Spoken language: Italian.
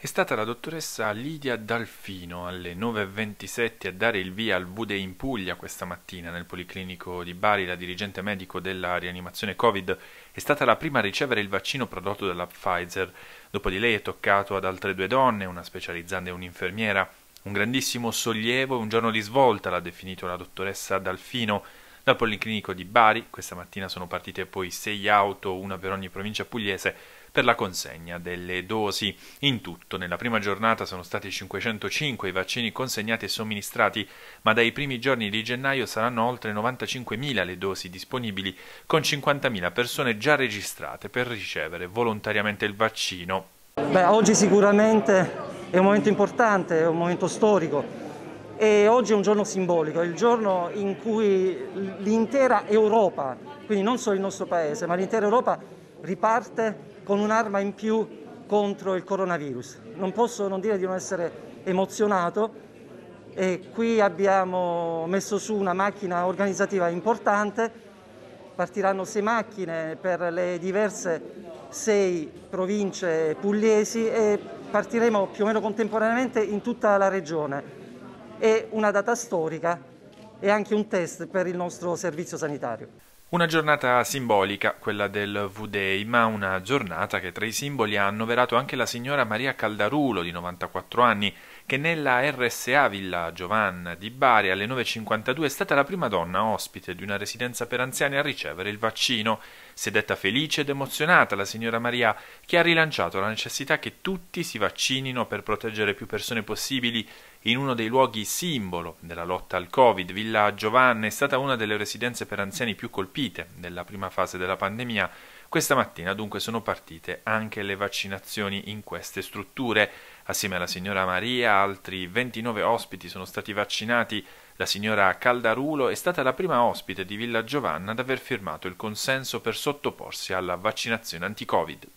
è stata la dottoressa Lidia Dalfino alle 9.27 a dare il via al Bude in Puglia questa mattina nel Policlinico di Bari, la dirigente medico della rianimazione Covid, è stata la prima a ricevere il vaccino prodotto dalla Pfizer. Dopo di lei è toccato ad altre due donne, una specializzante e un'infermiera. Un grandissimo sollievo e un giorno di svolta l'ha definito la dottoressa Dalfino dal Policlinico di Bari questa mattina sono partite poi sei auto, una per ogni provincia pugliese, per la consegna delle dosi. In tutto, nella prima giornata sono stati 505 i vaccini consegnati e somministrati, ma dai primi giorni di gennaio saranno oltre 95.000 le dosi disponibili, con 50.000 persone già registrate per ricevere volontariamente il vaccino. Beh, oggi sicuramente è un momento importante, è un momento storico e oggi è un giorno simbolico, il giorno in cui l'intera Europa, quindi non solo il nostro paese, ma l'intera Europa riparte con un'arma in più contro il coronavirus. Non posso non dire di non essere emozionato e qui abbiamo messo su una macchina organizzativa importante, partiranno sei macchine per le diverse sei province pugliesi e partiremo più o meno contemporaneamente in tutta la regione è una data storica e anche un test per il nostro servizio sanitario. Una giornata simbolica, quella del V-Day, ma una giornata che tra i simboli ha annoverato anche la signora Maria Caldarulo, di 94 anni, che nella RSA Villa Giovanna di Bari alle 9.52 è stata la prima donna ospite di una residenza per anziani a ricevere il vaccino. Si è detta felice ed emozionata la signora Maria, che ha rilanciato la necessità che tutti si vaccinino per proteggere più persone possibili in uno dei luoghi simbolo della lotta al Covid, Villa Giovanna è stata una delle residenze per anziani più colpite nella prima fase della pandemia. Questa mattina dunque sono partite anche le vaccinazioni in queste strutture. Assieme alla signora Maria altri 29 ospiti sono stati vaccinati. La signora Caldarulo è stata la prima ospite di Villa Giovanna ad aver firmato il consenso per sottoporsi alla vaccinazione anti-Covid.